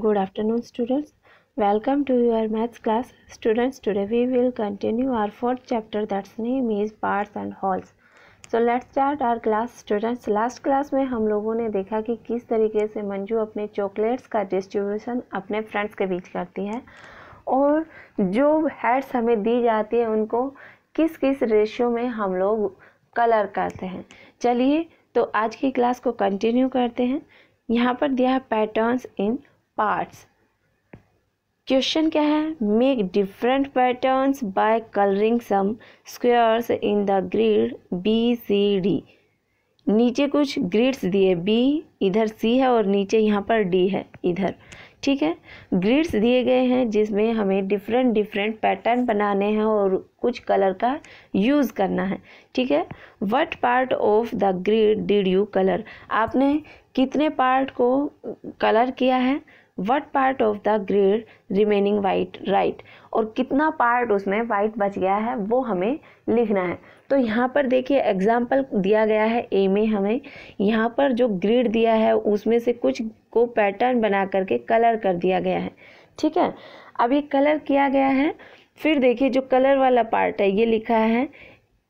Good afternoon students. Welcome to your maths class. Students today we will continue our fourth chapter that's name is parts and wholes. So let's start our class students. Last class में हम लोगों ने देखा कि किस तरीके से मंजू अपने चॉकलेट्स का डिस्ट्रीब्यूशन अपने फ्रेंड्स के बीच करती है और जो हेड्स हमें दी जाती है उनको किस किस रेशियो में हम लोग कलर करते हैं चलिए तो आज की क्लास को कंटिन्यू करते हैं यहाँ पर दिया है पैटर्न्स इन पार्ट्स क्वेश्चन क्या है make different patterns by colouring some squares in the grid B C D नीचे कुछ ग्रिड्स दिए बी इधर सी है और नीचे यहाँ पर डी है इधर ठीक है ग्रिड्स दिए गए हैं जिसमें हमें डिफरेंट डिफरेंट पैटर्न बनाने हैं और कुछ कलर का यूज़ करना है ठीक है what part of the grid did you colour आपने कितने पार्ट को कलर किया है what part of the grid remaining white right और कितना पार्ट उसमें वाइट बच गया है वो हमें लिखना है तो यहाँ पर देखिए एग्जाम्पल दिया गया है ए में हमें यहाँ पर जो ग्रिड दिया है उसमें से कुछ को पैटर्न बना करके कलर कर दिया गया है ठीक है अब ये कलर किया गया है फिर देखिए जो कलर वाला पार्ट है ये लिखा है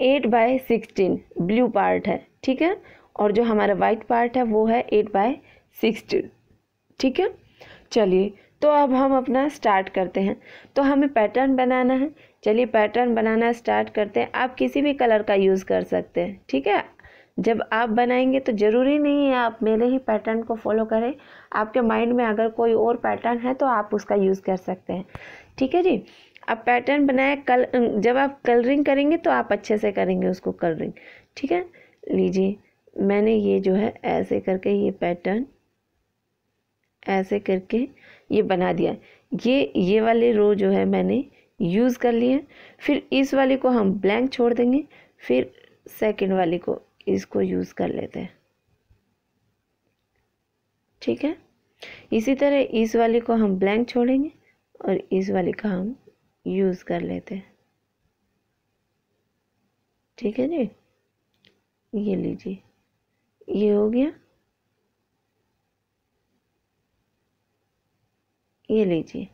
eight by sixteen blue part है ठीक है और जो हमारा वाइट पार्ट है वो है एट बाय सिक्सटीन ठीक है चलिए तो अब हम अपना स्टार्ट करते हैं तो हमें पैटर्न बनाना है चलिए पैटर्न बनाना स्टार्ट करते हैं आप किसी भी कलर का यूज़ कर सकते हैं ठीक है जब आप बनाएंगे तो ज़रूरी नहीं है आप मेरे ही पैटर्न को फॉलो करें आपके माइंड में अगर कोई और पैटर्न है तो आप उसका यूज़ कर सकते हैं ठीक है जी आप पैटर्न बनाए कल जब आप कलरिंग करेंगे तो आप अच्छे से करेंगे उसको कलरिंग ठीक है लीजिए मैंने ये जो है ऐसे करके ये पैटर्न ऐसे करके ये बना दिया ये ये वाले रो जो है मैंने यूज़ कर लिए फिर इस वाले को हम ब्लैंक छोड़ देंगे फिर सेकंड वाले को इसको यूज़ कर लेते हैं ठीक है इसी तरह इस वाले को हम ब्लैंक छोड़ेंगे और इस वाले का हम यूज़ कर लेते हैं ठीक है जी ये लीजिए ये हो गया ये लीजिए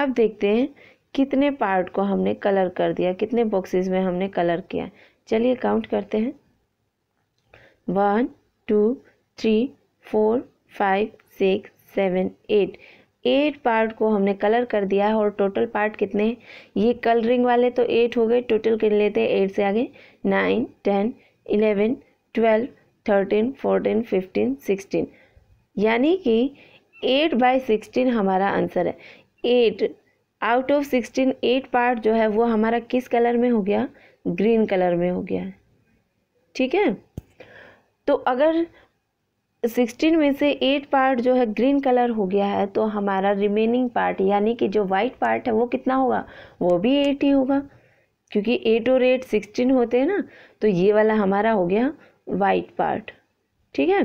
अब देखते हैं कितने पार्ट को हमने कलर कर दिया कितने बॉक्सेस में हमने कलर किया चलिए काउंट करते हैं one two three four five six seven eight eight part को हमने कलर कर दिया है और टोटल पार्ट कितने हैं ये कलरिंग वाले तो एट हो गए टोटल कर लेते हैं एट से आगे nine ten eleven twelve thirteen fourteen fifteen sixteen यानी कि एट बाई सिक्सटीन हमारा आंसर है eight out of sixteen eight part जो है वो हमारा किस कलर में हो गया ग्रीन कलर में हो गया ठीक है तो अगर सिक्सटीन में से एट पार्ट जो है ग्रीन कलर हो गया है तो हमारा रिमेनिंग पार्ट यानी कि जो वाइट पार्ट है वो कितना होगा वो भी एट ही होगा क्योंकि एट और एट सिक्सटीन होते हैं ना तो ये वाला हमारा हो गया वाइट पार्ट ठीक है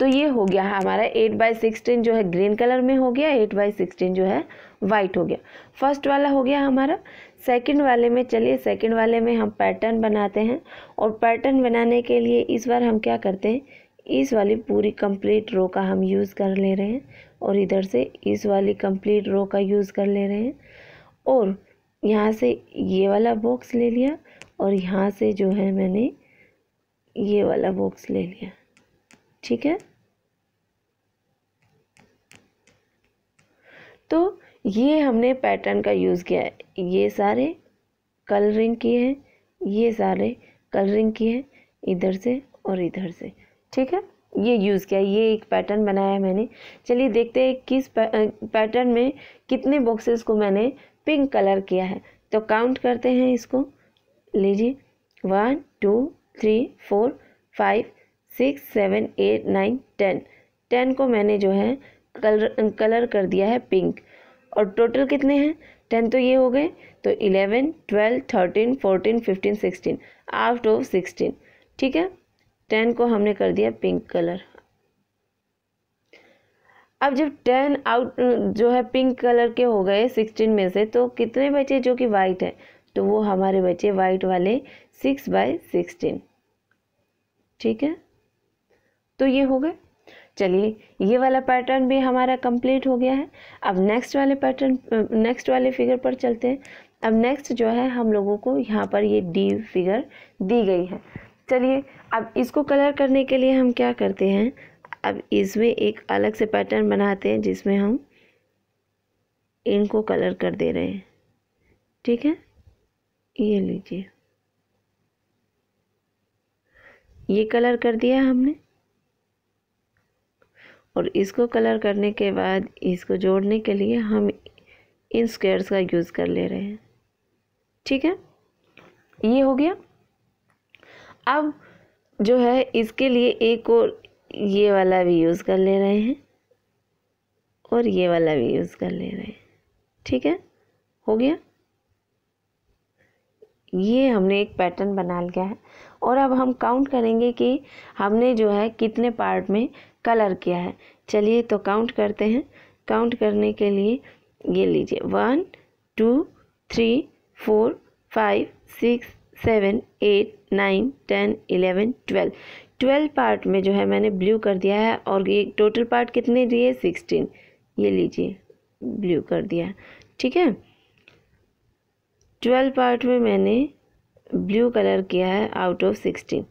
तो ये हो गया है हमारा एट बाई सिक्सटीन जो है ग्रीन कलर में हो गया एट बाई सिक्सटीन जो है वाइट हो गया फर्स्ट वाला हो गया हमारा सेकंड वाले में चलिए सेकंड वाले में हम पैटर्न बनाते हैं और पैटर्न बनाने के लिए इस बार हम क्या करते हैं इस वाली पूरी कंप्लीट रो का हम यूज़ कर ले रहे हैं और इधर से इस वाली कंप्लीट रो का यूज़ कर ले रहे हैं और यहाँ से ये वाला बॉक्स ले लिया और यहाँ से जो है मैंने ये वाला बॉक्स ले लिया ठीक है तो ये हमने पैटर्न का यूज़ किया है ये सारे कलरिंग किए हैं ये सारे कलरिंग किए हैं इधर से और इधर से ठीक है ये यूज़ किया ये एक पैटर्न बनाया है मैंने चलिए देखते हैं किस पैटर्न में कितने बॉक्सेस को मैंने पिंक कलर किया है तो काउंट करते हैं इसको लीजिए one two three four five six seven eight nine ten ten को मैंने जो है कलर कलर कर दिया है पिंक और टोटल कितने हैं टेन तो ये हो गए तो eleven twelve thirteen fourteen fifteen sixteen out of sixteen ठीक है टेन को हमने कर दिया पिंक कलर अब जब टेन आउट जो है पिंक कलर के हो गए सिक्सटीन में से तो कितने बचे जो कि वाइट है तो वो हमारे बचे वाइट वाले सिक्स बाय सिक्सटीन ठीक है तो ये हो गए चलिए ये वाला पैटर्न भी हमारा कंप्लीट हो गया है अब नेक्स्ट वाले पैटर्न नेक्स्ट वाले फिगर पर चलते हैं अब नेक्स्ट जो है हम लोगों को यहाँ पर ये डी फिगर दी गई है चलिए अब इसको कलर करने के लिए हम क्या करते हैं अब इसमें एक अलग से पैटर्न बनाते हैं जिसमें हम इनको कलर कर दे रहे हैं ठीक है ये लीजिए ये कलर कर दिया हमने और इसको कलर करने के बाद इसको जोड़ने के लिए हम इन स्क्वेयर्स का यूज़ कर ले रहे हैं ठीक है ये हो गया अब जो है इसके लिए एक और ये वाला भी यूज़ कर ले रहे हैं और ये वाला भी यूज़ कर ले रहे हैं ठीक है हो गया ये हमने एक पैटर्न बना लिया है और अब हम काउंट करेंगे कि हमने जो है कितने पार्ट में कलर किया है चलिए तो काउंट करते हैं काउंट करने के लिए ये लीजिए one two three four five six seven eight nine ten eleven twelve twelve part में जो है मैंने ब्लू कर दिया है और ये टोटल पार्ट कितने दिए सिक्सटीन ये लीजिए ब्लू कर दिया ठीक है ट्वेल्व पार्ट में मैंने ब्लू कलर किया है आउट ऑफ सिक्सटीन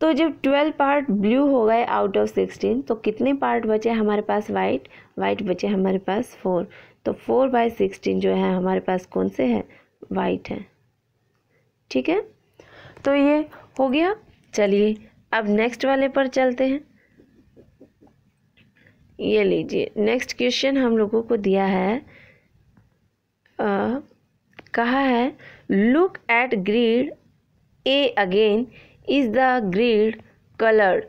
तो जब ट्वेल्व पार्ट ब्लू हो गए आउट ऑफ सिक्सटीन तो कितने पार्ट बचे हमारे पास वाइट वाइट बचे हमारे पास फोर तो फोर बाई सिक्सटीन जो है हमारे पास कौन से हैं वाइट हैं ठीक है तो ये हो गया चलिए अब नेक्स्ट वाले पर चलते हैं ये लीजिए नेक्स्ट क्वेश्चन हम लोगों को दिया है आ, कहा है look at grid A again is the grid coloured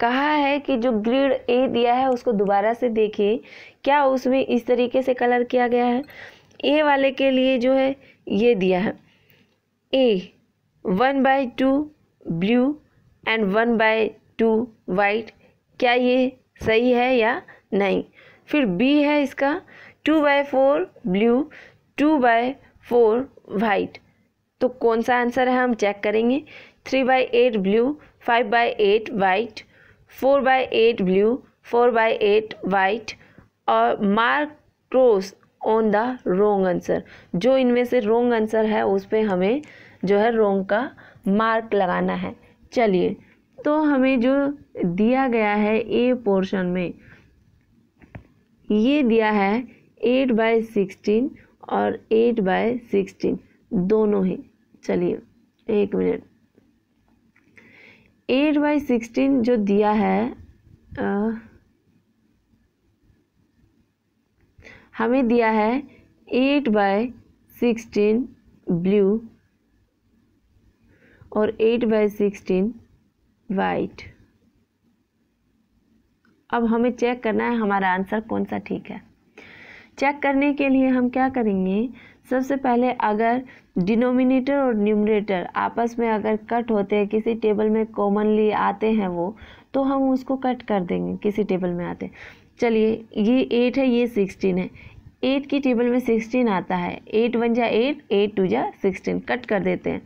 कहा है कि जो ग्रिड ए दिया है उसको दोबारा से देखें क्या उसमें इस तरीके से कलर किया गया है ए वाले के लिए जो है ये दिया है A one by two blue and one by two white क्या ये सही है या नहीं फिर बी है इसका two by four blue two by four white तो कौन सा आंसर है हम चेक करेंगे three by eight blue five by eight white four by eight blue four by eight white और mark cross on the wrong answer जो इनमें से रोंग आंसर है उस पर हमें जो है रोंग का मार्क लगाना है चलिए तो हमें जो दिया गया है ए पोर्शन में ये दिया है एट बाय सिक्सटीन और एट बाय सिक्सटीन दोनों ही चलिए एक मिनट एट बाई सिक्सटीन जो दिया है आ, हमें दिया है एट बाय सिक्सटीन ब्लू और एट बाय सिक्सटीन वाइट अब हमें चेक करना है हमारा आंसर कौन सा ठीक है चेक करने के लिए हम क्या करेंगे सबसे पहले अगर डिनोमिनेटर और न्यूमरेटर आपस में अगर कट होते हैं किसी टेबल में कॉमनली आते हैं वो तो हम उसको कट कर देंगे किसी टेबल में आते चलिए ये एट है ये सिक्सटीन है एट की टेबल में सिक्सटीन आता है एट वन जा एट एट टू जा सिक्सटीन कट कर देते हैं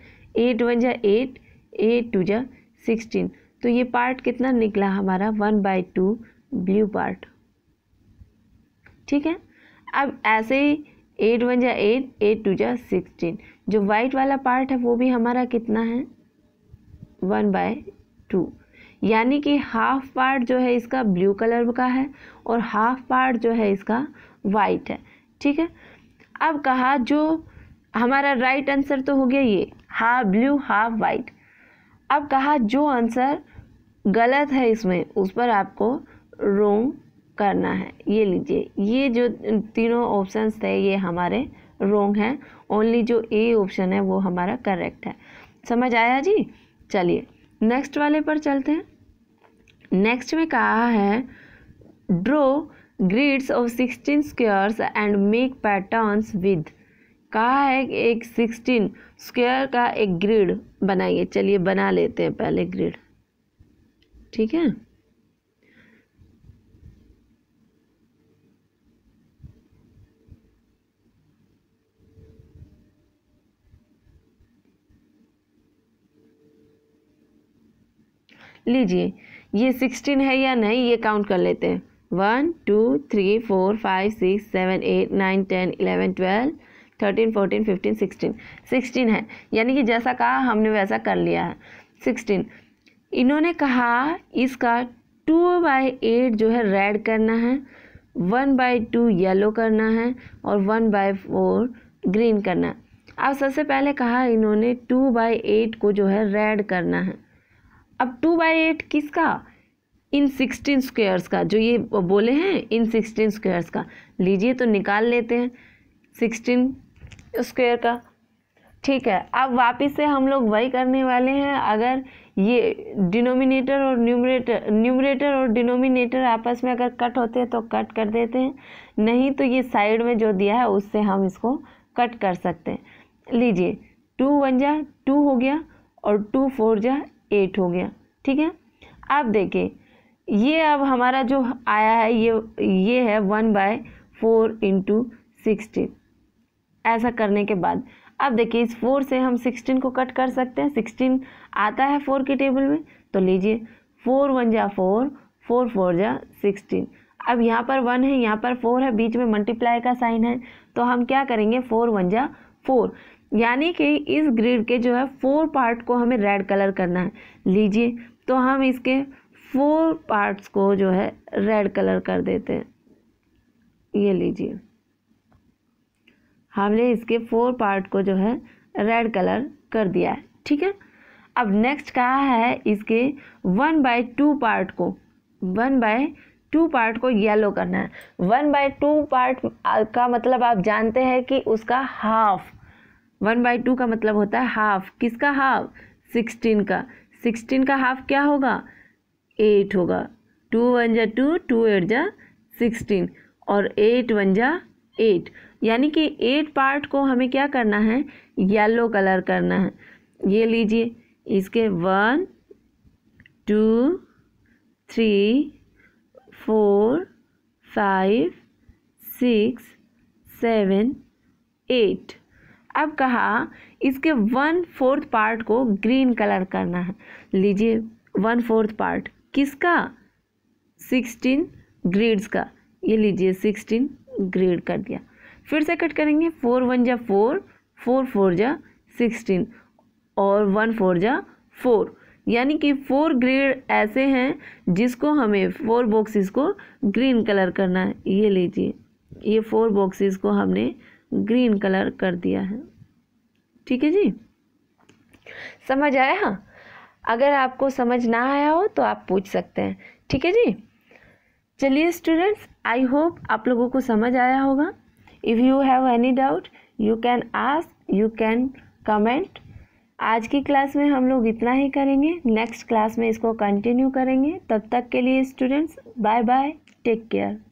एट वन जा एट एट टू जा सिक्सटीन तो ये पार्ट कितना निकला हमारा one by two blue part ठीक है अब ऐसे ही एट वन जा एट एट टू जा सिक्सटीन जो वाइट वाला पार्ट है वो भी हमारा कितना है वन बाय टू यानी कि हाफ पार्ट जो है इसका ब्लू कलर का है और हाफ पार्ट जो है इसका वाइट है ठीक है अब कहा जो हमारा राइट आंसर तो हो गया ये हाफ ब्लू हाफ वाइट अब कहा जो आंसर गलत है इसमें उस पर आपको रोंग करना है ये लीजिए ये जो तीनों ऑप्शंस थे ये हमारे रोंग हैं ओनली जो ए ऑप्शन है वो हमारा करेक्ट है समझ आया जी चलिए नेक्स्ट वाले पर चलते हैं नेक्स्ट में कहा है draw grids of sixteen squares and make patterns with कहा है कि एक सिक्सटीन स्क्वेयर का एक ग्रिड बनाइए चलिए बना लेते हैं पहले ग्रिड ठीक है लीजिए ये सिक्सटीन है या नहीं ये काउंट कर लेते हैं one two three four five six seven eight nine ten eleven twelve thirteen fourteen fifteen sixteen sixteen है यानी कि जैसा कहा हमने वैसा कर लिया है सिक्सटीन इन्होंने कहा इसका टू बाई एट जो है रेड करना है वन बाई टू येलो करना है और वन बाई फोर ग्रीन करना है अब सबसे पहले कहा इन्होंने टू बाई एट को जो है रेड करना है अब टू बाई एट किसका इन सिक्सटीन स्क्वेयर्स का जो ये बोले हैं इन सिक्सटीन स्क्वेयर्स का लीजिए तो निकाल लेते हैं सिक्सटीन स्क्वेयर का ठीक है अब वापस से हम लोग वही करने वाले हैं अगर ये डिनोमिनेटर और न्यूमरेटर न्यूमरेटर और डिनोमिनेटर आपस में अगर कट होते हैं तो कट कर देते हैं नहीं तो ये साइड में जो दिया है उससे हम इसको कट कर सकते हैं लीजिए टू वन जा टू हो गया और टू फोर जा एट हो गया ठीक है अब देखिए ये अब हमारा जो आया है ये ये है one by four into sixteen ऐसा करने के बाद अब देखिए इस फोर से हम सिक्सटीन को कट कर सकते हैं सिक्सटीन आता है फोर के टेबल में तो लीजिए फोर वन जा फोर फोर फोर जा सिक्सटीन अब यहाँ पर वन है यहाँ पर फोर है बीच में मल्टीप्लाई का साइन है तो हम क्या करेंगे फोर वन जा फोर यानी कि इस ग्रिड के जो है फोर पार्ट को हमें रेड कलर करना है लीजिए तो हम इसके फोर पार्ट्स को जो है रेड कलर कर देते हैं ये लीजिए हमने इसके फोर पार्ट को जो है रेड कलर कर दिया है ठीक है अब नेक्स्ट कहा है इसके वन बाय टू पार्ट को वन बाय टू पार्ट को येलो करना है वन बाय टू पार्ट का मतलब आप जानते हैं कि उसका हाफ वन बाई टू का मतलब होता है हाफ किसका हाफ सिक्सटीन का सिक्सटीन का हाफ क्या होगा एट होगा टू वन जा टू टू एट जा सिक्सटीन और एट वन जा एट यानी कि एट पार्ट को हमें क्या करना है येलो कलर करना है ये लीजिए इसके one two three four five six seven eight अब कहा इसके वन फोर्थ पार्ट को ग्रीन कलर करना है लीजिए वन फोर्थ पार्ट किसका सिक्सटीन ग्रेड्स का ये लीजिए सिक्सटीन ग्रेड कर दिया फिर से कट करेंगे फोर वन जा फोर फोर फोर जा सिक्सटीन और वन फोर जा फोर यानी कि फोर ग्रेड ऐसे हैं जिसको हमें फोर बॉक्सेस को ग्रीन कलर करना है ये लीजिए ये फोर बॉक्सेस को हमने ग्रीन कलर कर दिया है ठीक है जी समझ आया हाँ। अगर आपको समझ ना आया हो तो आप पूछ सकते हैं ठीक है जी चलिए स्टूडेंट्स आई होप आप लोगों को समझ आया होगा if you have any doubt you can ask you can comment आज की क्लास में हम लोग इतना ही करेंगे नेक्स्ट क्लास में इसको कंटिन्यू करेंगे तब तक के लिए students bye bye take care